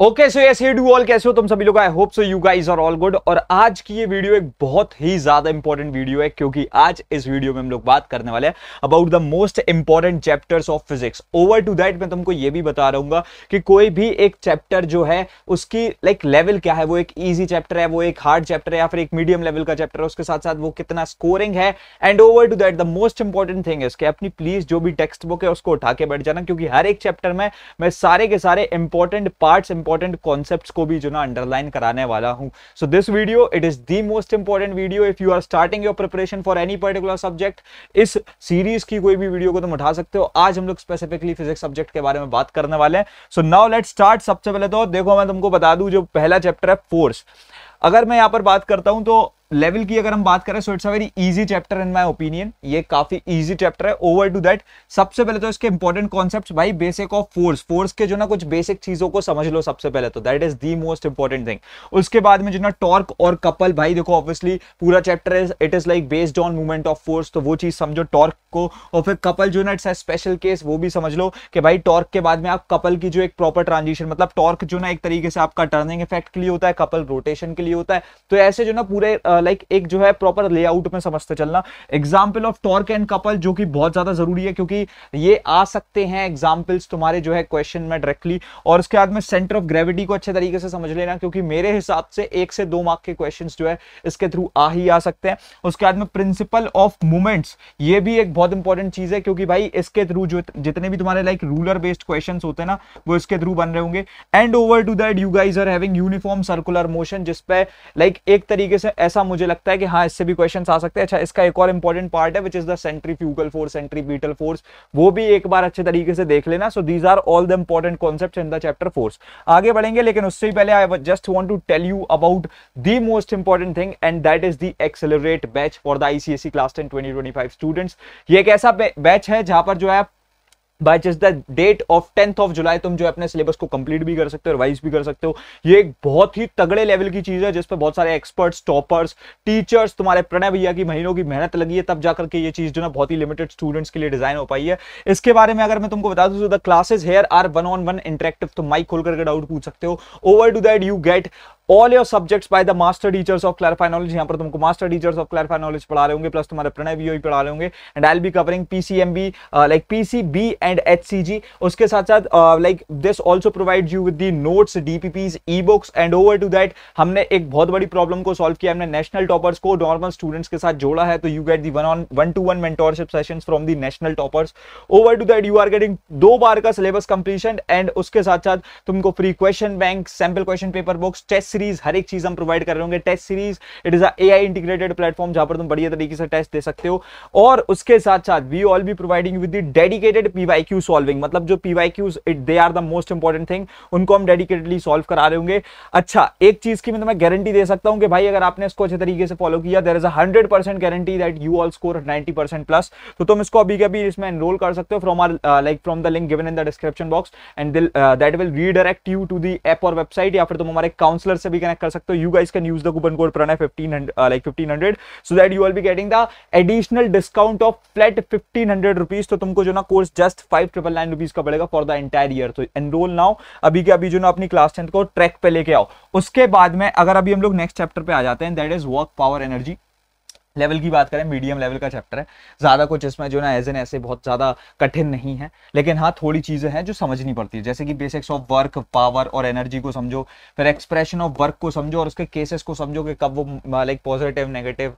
Okay so yes you all कैसे हो तुम सभी लोग I hope so you guys are all good और आज की ये वीडियो एक बहुत ही ज्यादा इंपॉर्टेंट वीडियो है क्योंकि आज इस वीडियो में हम लोग बात करने वाले हैं about the most important chapters of physics over to that मैं तुमको ये भी बता रहूंगा कि कोई भी एक चैप्टर जो है उसकी लाइक like, लेवल क्या है वो एक ईजी चैप्टर है वो एक हार्ड चैप्टर है या फिर एक मीडियम लेवल का चैप्टर है उसके साथ साथ वो कितना स्कोरिंग है and over to that the most important thing इसके अपनी प्लीज जो भी टेक्स्ट बुक है उसको उठा के बैठ जाना क्योंकि हर एक चैप्टर में मैं सारे के सारे इंपॉर्टेंट पार्ट्स इंपॉर्टेंट कॉन्सेप्ट को भी जो ना अंडरलाइन कराने वाला हूँ so this video it is the most important video if you are starting your preparation for any particular subject इस सीरीज की कोई भी वीडियो को तुम उठा सकते हो आज हम लोग स्पेसिफिकली फिजिक्स सब्जेक्ट के बारे में बात करने वाले हैं सो नाउ लेट स्टार्ट सबसे पहले तो देखो मैं तुमको बता दू जो पहला चैप्टर है फोर्स अगर मैं यहाँ पर बात करता हूं तो लेवल की अगर हम बात करें so it's a very easy chapter in my opinion ये काफी इजी चैप्टर है ओवर टू दैट सबसे पहले तो इसके इंपॉर्टेंट कॉन्सेप्ट्स भाई बेसिक ऑफ फोर्स फोर्स के जो ना कुछ बेसिक चीजों को समझ लो सबसे पहले तो that is the most important thing उसके बाद में जो ना टॉर्क और कपल भाई देखो ऑब्वियसली पूरा chapter is it is like based on movement of force तो वो चीज समझो टॉर्क को और फिर कपल जो ना इट्स स्पेशल केस वो भी समझ लो कि भाई टॉर्क के बाद में आप कपल की जो एक प्रॉपर ट्रांजिशन मतलब टॉर्क जो ना एक तरीके से आपका टर्निंग इफेक्ट के लिए होता है कपल रोटेशन के लिए होता है तो ऐसे जो ना पूरे uh, लाइक एक जो है प्रॉपर लेआउट में समझते चलना example of torque and couple जो कि बहुत ज्यादा जरूरी है क्योंकि ये आ सकते हैं एग्जाम्पल्स तुम्हारे जो है क्वेश्चन में डायरेक्टली और उसके बाद में सेंटर ऑफ ग्रेविटी को अच्छे तरीके से समझ लेना क्योंकि मेरे हिसाब से एक से दो मार्क के क्वेश्चन जो है इसके थ्रू आ ही आ सकते हैं उसके बाद में प्रिंसिपल ऑफ मूवमेंट्स ये भी एक बहुत इंपॉर्टेंट चीज है क्योंकि भाई इसके थ्रू जो जितने भी तुम्हारे लाइक रूलर बेस्ड क्वेश्चन होते हैं ना वो इसके थ्रू बन रहे होंगे and over to that you guys are having uniform circular motion जिसपे लाइक एक तरीके से ऐसा मुझे लगता है कि हाँ इससे भी क्वेश्चन आ सकते हैं अच्छा इसका एक और इंपॉर्टेंट पार्ट है which is the centrifugal force centrifugal force वो भी एक बार अच्छे तरीके से देख लेना so these are all the important concept in the chapter force आगे बढ़ेंगे लेकिन उससे पहले I just want to tell you about the most important thing and that is the accelerate batch for the ICSE class ten twenty twenty students ये एक ऐसा batch है जहां पर जो है आप by just the date of tenth of July तुम जो अपने सिलेबस को कंप्लीट भी कर सकते हो रिवाइज भी कर सकते हो ये एक बहुत ही तगड़े लेवल की चीज है जिस पर बहुत सारे एक्सपर्ट्स टॉपर्स टीचर्स तुम्हारे प्रणय भैया की महीनों की मेहनत लगी है तब जाकर के ये चीज जो ना बहुत ही लिमिटेड स्टूडेंट्स के लिए डिजाइन हो पाई है इसके बारे में अगर मैं तुमको बता दूँ the classes here are one on one interactive तो माइक खोल करके डाउट पूछ सकते हो over to that you get all your subjects by the master teachers of clarify knowledge यहाँ पर तुमको master teachers of clarify knowledge पढ़ा रहे होंगे प्लस तुम्हारे प्रणय भी पढ़ा रहे होंगे and I be covering PCMB like PCB and HCG उसके साथ साथ like this also provide you with the notes DPPs e books and over to that हमने एक बहुत बड़ी प्रॉब्लम को सॉल्व किया हमने नेशनल टॉपर्स को नॉर्मल स्टूडेंट्स के साथ जोड़ा है तो you get the one on one to one mentorship session from the national toppers over to that you are getting दो बार का सिलेबस कंप्लीशन एंड उसके साथ साथ तुमको free question bank sample question paper books test series हर एक चीज हम प्रोवाइड कर रहे होंगे test series it is a I integrated platform जहां पर तुम बढ़िया तरीके से टेस्ट दे सकते हो और उसके साथ साथ we all be providing with dedicated P Y Q solving मतलब जो P Y Qs it they are the most important thing उनको हम डेडिकेटेडली सॉल्व करा रहे होंगे अच्छा एक चीज की मैं तुम्हें गारंटी दे सकता हूं कि भाई अगर आपने इसको अच्छे तरीके से फॉलो किया there is a hundred percent guarantee that you all score ninety percent plus तो तुम इसको अभी कभी इसमें एनरोल कर सकते हो from our like from the link given in the description box and that will redirect you to the app और वेबसाइट या फिर तुम हमारे काउंसलर से से भी कनेक्ट कर सकते हो you guys can use the coupon code Pranay fifteen like fifteen hundred so that you will be getting the additional discount of flat fifteen hundred rupees तो तुमको जो ना course just five triple nine rupees का पड़ेगा for the entire year तो enrol now अभी के अभी जो ना अपनी क्लास टेंथ को ट्रैक पे लेके आओ उसके बाद में अगर अभी हम लोग नेक्स्ट चैप्टर पे आ जाते हैं that is work power energy level की बात करें मीडियम लेवल का चैप्टर है ज़्यादा कुछ इसमें जो ना एज एन ऐसे बहुत ज़्यादा कठिन नहीं है लेकिन हाँ थोड़ी चीज़ें हैं जो समझनी पड़ती है जैसे कि बेसिक्स ऑफ वर्क पावर और एनर्जी को समझो फिर एक्सप्रेशन ऑफ वर्क को समझो और उसके केसेस को समझो कि कब वो लाइक पॉजिटिव नेगेटिव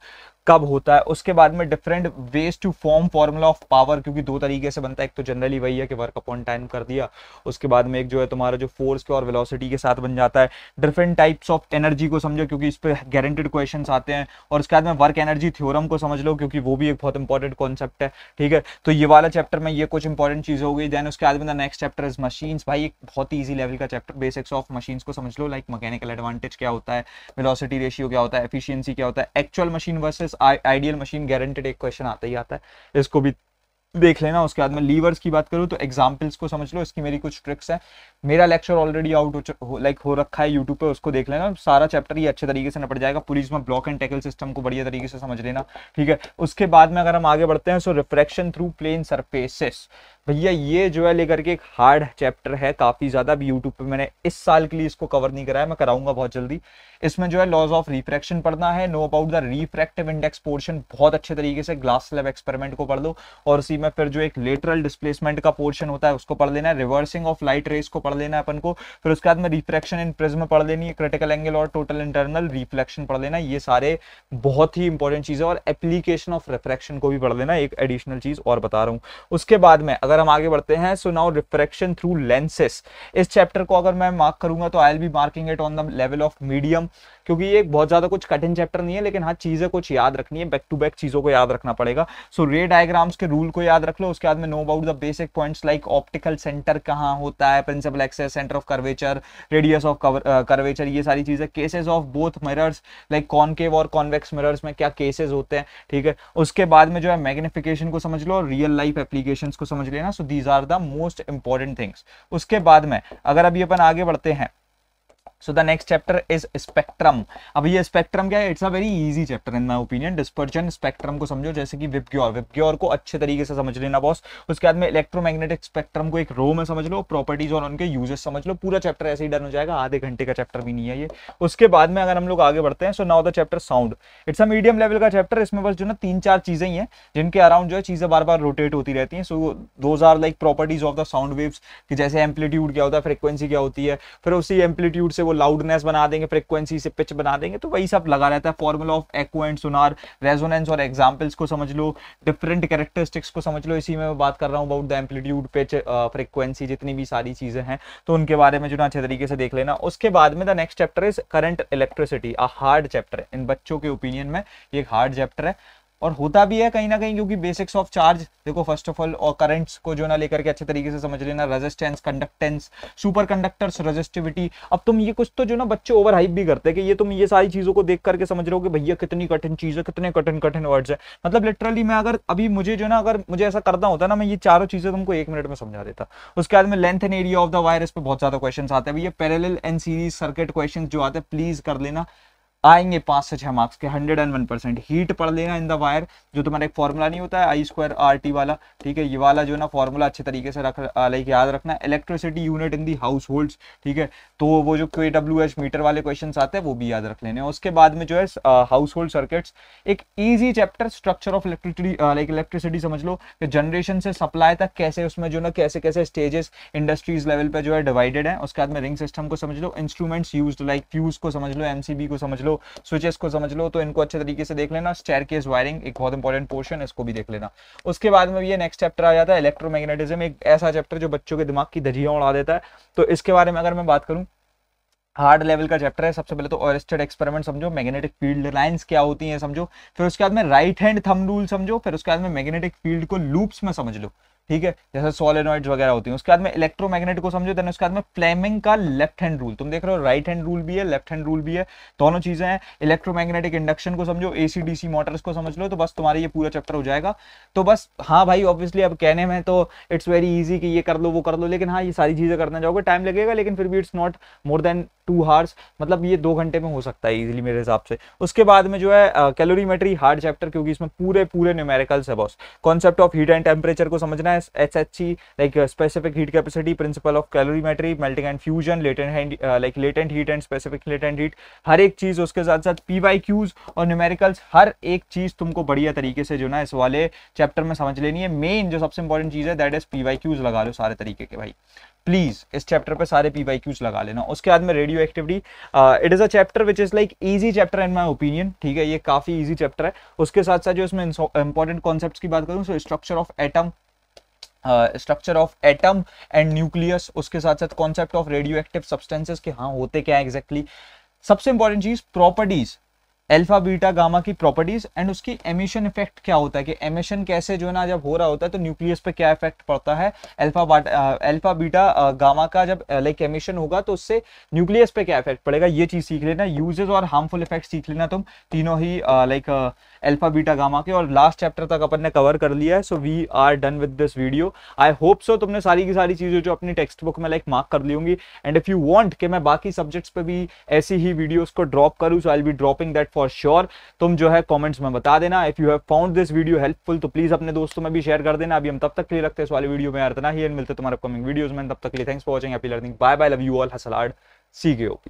कब होता है उसके बाद में different ways to form formula of power क्योंकि दो तरीके से बनता है एक तो जनरली वही है कि वर्क अपॉन टाइम कर दिया उसके बाद में एक जो है तुम्हारा जो फोर्स के और वेलोसिटी के साथ बन जाता है डिफरेंट टाइप्स ऑफ एनर्जी को समझो क्योंकि इस पर गारंटेड क्वेश्चन आते हैं और उसके बाद में वर्क एनर्जी थ्योरम को समझ लो क्योंकि वो भी एक बहुत इंपॉर्टेंट कॉन्सेप्ट है ठीक है तो ये वाला चैप्टर में ये कुछ इंपॉर्टेंट चीज हो गई देन उसके बाद में the next chapter is machine भाई एक बहुत ही ईजी लेवल का चैप्टर बेसिक्स ऑफ मशीन को समझ लो लाइक मैकेनिकल एडवांटेज क्या होता है वेलोसिटी रेशियो क्या होता है एफिशियंसी क्या होता है actual machine versus ideal machine guaranteed एक क्वेश्चन आता ही आता है इसको भी देख लेना उसके बाद में लीवर्स की बात करूँ तो एग्जाम्पल्स को समझ लो इसकी मेरी कुछ ट्रिक्स है मेरा लेक्चर ऑलरेडी आउट हो लाइक हो रखा है यूट्यूब पे उसको देख लेना सारा चैप्टर ही अच्छे तरीके से पड़ जाएगा पुलिस में ब्लॉक एंड टैकल सिस्टम को बढ़िया तरीके से समझ लेना ठीक है उसके बाद में अगर हम आगे बढ़ते हैं so refraction through plane surfaces भैया ये जो है लेकर के एक हार्ड चैप्टर है काफ़ी ज़्यादा अभी यूट्यूब पे मैंने इस साल के लिए इसको कवर नहीं कराया मैं कराऊंगा बहुत जल्दी इसमें जो है लॉज ऑफ रिफ्रैक्शन पढ़ना है know about the refractive index portion बहुत अच्छे तरीके से ग्लास लैब एक्सपेरिमेंट को पढ़ लो और उसी में फिर जो एक लेटरल डिस्प्लेसमेंट का पोर्शन होता है उसको पढ़ लेना है रिवर्सिंग ऑफ लाइट रेस को पढ़ लेना है अपन को फिर उसके बाद में रिफ्लेक्शन इन प्रिज्म पढ़ लेनी है क्रिटिकल एंगल और टोटल इंटरनल रिफ्लेक्शन पढ़ लेना ये सारे बहुत ही इंपॉर्टेंट चीज़ है और एप्लीकेशन ऑफ रिफ्रैक्शन को भी पढ़ लेना एक एडिशनल चीज़ और बता रहा हूँ उसके बाद में अगर हम आगे बढ़ते हैं so now refraction through lenses इस चैप्टर को अगर मैं मार्क करूंगा तो I'll be marking it on the level of medium क्योंकि ये बहुत ज़्यादा कुछ कठिन चैप्टर नहीं है लेकिन हाँ चीज़ें कुछ याद रखनी है बैक टू बैक चीज़ों को याद रखना पड़ेगा सो रे डायग्राम्स के रूल को याद रख लो उसके बाद में know about the basic points like optical centre कहाँ होता है principal axis centre of curvature radius of curvature ये सारी चीज़ें cases of both mirrors like concave और कॉन्वेक्स मिरर्स में क्या केसेस होते हैं ठीक है उसके बाद में जो है मैग्निफिकेशन को समझ लो रियल लाइफ एप्लीकेशन को समझ लेना so these are the most important things उसके बाद में अगर अभी अपन आगे बढ़ते हैं so the next chapter is spectrum अब ये स्पेक्ट्रम क्या है it's a very easy chapter in my opinion dispersion spectrum को समझो जैसे कि विपग्योर विपग्योर को अच्छे तरीके से समझ लेना बॉस उसके बाद में इलेक्ट्रोमैग्नेटिक स्पेक्ट्रम को एक रो में समझ लो प्रॉपर्टीज और उनके यूजेस समझ लो पूरा चैप्टर ऐसे ही डन हो जाएगा आधे घंटे का चैप्टर भी नहीं है ये उसके बाद में अगर हम लोग आगे बढ़ते हैं so now the chapter sound it's a medium level का चैप्टर इसमें बस जो ना तीन चार चीजें ही हैं जिनके अराउंड जो है चीजें बार बार रोटेट होती रहती हैं so those are like properties of the sound waves कि जैसे एम्पलीट्यूड क्या होता है फ्रिक्वेंसी क्या होती है फिर उसी एम्पलीट्यूड से वो लाउडनेस बना देंगे फ्रिक्वेंसी से पिच बना देंगे तो वही सब लगा रहता है formula of echo and sonar resonance और एग्जाम्पल्स को समझ लो डिफरेंट कैरेक्टरिस्टिक्स को समझ लो इसी में मैं बात कर रहा हूँ about the amplitude pitch frequency जितनी भी सारी चीज़ें हैं तो उनके बारे में जो ना अच्छे तरीके से देख लेना उसके बाद में the next chapter is current electricity a hard chapter in बच्चों के ओपिनियन में ये एक हार्ड चैप्टर है और होता भी है कहीं ना कहीं क्योंकि बेसिक्स ऑफ चार्ज देखो फर्स्ट ऑफ ऑल और करंट्स को जो ना लेकर के अच्छे तरीके से समझ लेना resistance conductance super conductors resistivity अब तुम ये कुछ तो जो ना बच्चे ओवर हाइप भी करते हैं कि ये तुम ये सारी चीजों को देख करके समझ रहे हो कि भैया कितनी कठिन चीज है कितने कठिन कठिन वर्ड्स है मतलब लिटरली मैं अगर अभी मुझे जो ना अगर मुझे ऐसा करना होता ना मैं ये चारों चीजें तुमको एक मिनट में समझा देता उसके बाद में length and area of the wire पर बहुत ज्यादा क्वेश्चन आते हैं भैया parallel and series circuit question जो आते हैं प्लीज कर लेना आएंगे पांच से छह मार्क्स के hundred and one percent heat पढ़ लेना इन द वायर जो तुम्हारा एक फॉर्मूला नहीं होता है आई स्क्वायर आर टी वाला ठीक है ये वाला जो ना फॉर्मूला अच्छे तरीके से रख लाइक याद रखना electricity unit in the household ठीक है तो वो जो के डब्ल्यू एच मीटर वाले क्वेश्चन आते हैं वो भी याद रख लेने उसके बाद में जो है हाउस होल्ड सर्किट्स एक easy chapter structure of electricity like electricity समझ लो कि जनरेशन से सप्लाई तक कैसे उसमें जो ना कैसे कैसे स्टेजेस इंडस्ट्रीज लेवल पर जो है डिवाइडेड है उसके बाद में रिंग सिस्टम को समझ लो इंस्ट्रूमेंट्स यूज लाइक फ्यूज को समझ लो एमसीबी को समझ लो लो स्विचेस को समझ लो तो इनको अच्छे तरीके से देख लेना स्टेयर केस वायरिंग एक बहुत इंपॉर्टेंट पोर्शन इसको भी देख लेना उसके बाद में ये नेक्स्ट चैप्टर आ जाता है इलेक्ट्रोमैग्नेटिज्म एक ऐसा चैप्टर जो बच्चों के दिमाग की धजिया उड़ा देता है तो इसके बारे में अगर मैं बात करूँ हार्ड लेवल का चैप्टर है सबसे पहले तो ऑरिस्टेड एक्सपेरिमेंट समझो मैग्नेटिक फील्ड लाइंस क्या होती हैं समझो फिर उसके बाद में राइट हैंड थंब रूल समझो फिर उसके बाद में मैग्नेटिक फील्ड को लूप्स में समझ लो ठीक है जैसे सोलेनॉइड्स वगैरह होती है उसके बाद में इलेक्ट्रोमैग्नेट को समझो देन उसके बाद में फ्लेमिंग का लेफ्ट हैंड रूल तुम देख रहे हो राइट हैंड रूल भी है लेफ्ट हैंड रूल भी है दोनों चीजें हैं इलेक्ट्रोमैग्नेटिक इंडक्शन को समझो डीसी मोटर्स को समझ लो तो बस तुम्हारा ये पूरा चैप्टर हो जाएगा तो बस हाँ भाई ऑब्वियसली अब कहने में तो इट्स वेरी ईजी कि ये कर लो वो कर लो लेकिन हाँ ये सारी चीजें करना चाहोगे टाइम लगेगा लेकिन फिर भी it's not more than two hours मतलब ये दो घंटे में हो सकता है इजीली मेरे हिसाब से उसके बाद में जो है कैलोरीमेट्री हार्ड चैप्टर क्योंकि इसमें पूरे पूरे न्यूमेरिकल्स है boss concept of heat and temperature को समझना है as HHC, like uh, specific heat capacity, principle of calorimetry, melting and and latent heat, uh, like latent heat and specific latent heat हर एक चीज़ उसके साथ साथ पी वाई क्यूज और न्यूमेरिकल्स हर एक चीज़ तुमको बढ़िया तरीके से जो ना इस वाले चैप्टर में समझ लेनी है मेन जो सबसे इंपॉर्टेंट चीज़ है that is P Y Qs लगा लो सारे तरीके के भाई प्लीज इस चैप्टर पे सारे पी वाई क्यूज लगा लेना उसके बाद में radioactivity it is a chapter which is like easy chapter in my opinion ठीक है ये काफी इजी चैप्टर है उसके साथ साथ जो इसमें इंपॉर्टेंट कॉन्सेप्ट की बात करूँ so structure of atom structure of atom and nucleus उसके साथ साथ concept of radioactive substances के हाँ होते क्या एग्जैक्टली exactly. सबसे इंपॉर्टेंट चीज प्रॉपर्टीज अल्फा बीटा गामा की प्रॉपर्टीज एंड उसकी एमिशन इफेक्ट क्या होता है कि एमिशन कैसे जो है ना जब हो रहा होता है तो न्यूक्लियस पे क्या इफेक्ट पड़ता है अल्फा अल्फा बीटा गामा का जब लाइक एमिशन होगा तो उससे न्यूक्लियस पे क्या इफेक्ट पड़ेगा ये चीज सीख लेना यूजेस और हार्मफुल इफेक्ट सीख लेना तुम तीनों ही लाइक अल्फा बीटा गामा के और लास्ट चैप्टर तक अपन ने कवर कर लिया है so we are done with this video I hope so तुमने सारी की सारी चीजें जो अपनी टेक्स्ट बुक में लाइक मार्क कर ली होंगी एंड इफ यू वॉन्ट कि मैं बाकी सब्जेक्ट्स पे भी ऐसी ही वीडियोज को ड्रॉप करूँ so I be dropping that for sure तुम जो है कॉमेंट्स में बता देना if you have found this video helpful तो प्लीज अपने दोस्तों में भी शेयर कर देना अभी हम तब तक के लिए रखते हैं इस वाले वीडियो में इतना ही मिलते तुम्हारे अपकमिंग वीडियोज में तब तक लिए thanks for watching happy learning bye bye love you all हसलाड सी के ओपी